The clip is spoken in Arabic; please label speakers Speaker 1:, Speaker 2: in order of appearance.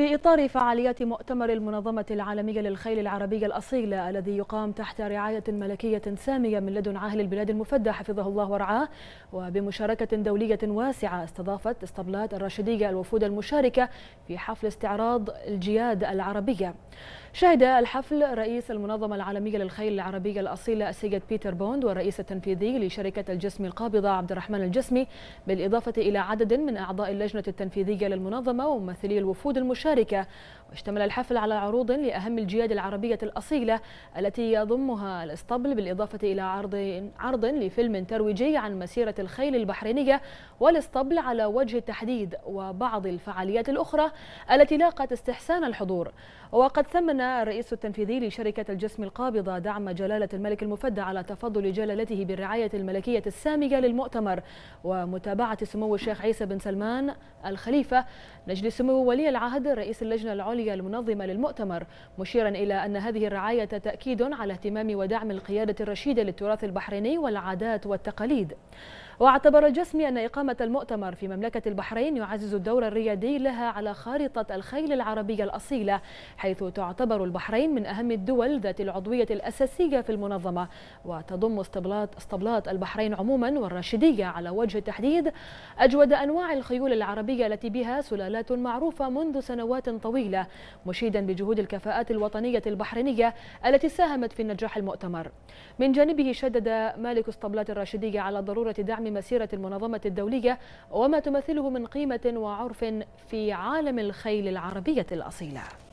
Speaker 1: في إطار فعاليات مؤتمر المنظمة العالمية للخيل العربية الأصيلة الذي يقام تحت رعاية ملكية سامية من لدن عاهل البلاد المفدى حفظه الله ورعاه وبمشاركة دولية واسعة استضافت اسطبلات الراشدية الوفود المشاركة في حفل استعراض الجياد العربية شهد الحفل رئيس المنظمة العالمية للخيل العربية الأصيلة السيد بيتر بوند والرئيس التنفيذي لشركة الجسم القابضة عبد الرحمن الجسمي بالإضافة إلى عدد من أعضاء اللجنة التنفيذية للمنظمة وممثلي الوفود المشاركة المشاركة واشتمل الحفل على عروض لأهم الجياد العربية الأصيلة التي يضمها الاسطبل بالإضافة إلى عرض, عرض لفيلم ترويجي عن مسيرة الخيل البحرينية والاسطبل على وجه التحديد وبعض الفعاليات الأخرى التي لاقت استحسان الحضور وقد ثمن الرئيس التنفيذي لشركة الجسم القابضة دعم جلالة الملك المفدى على تفضل جلالته بالرعاية الملكية السامية للمؤتمر ومتابعة سمو الشيخ عيسى بن سلمان الخليفة نجل سمو ولي العهد الصدر رئيس اللجنة العليا المنظمة للمؤتمر مشيرا إلى أن هذه الرعاية تأكيد على اهتمام ودعم القيادة الرشيدة للتراث البحريني والعادات والتقاليد واعتبر الجسمي أن إقامة المؤتمر في مملكة البحرين يعزز الدور الريادي لها على خارطة الخيل العربية الأصيلة حيث تعتبر البحرين من أهم الدول ذات العضوية الأساسية في المنظمة وتضم اسطبلات, اسطبلات البحرين عموما والراشدية على وجه التحديد أجود أنواع الخيول العربية التي بها سلالات معروفة منذ سنوات سنوات طويلة مشيدا بجهود الكفاءات الوطنية البحرينية التي ساهمت في نجاح المؤتمر من جانبه شدد مالك اسطبلات الراشدية على ضرورة دعم مسيرة المنظمة الدولية وما تمثله من قيمة وعرف في عالم الخيل العربية الأصيلة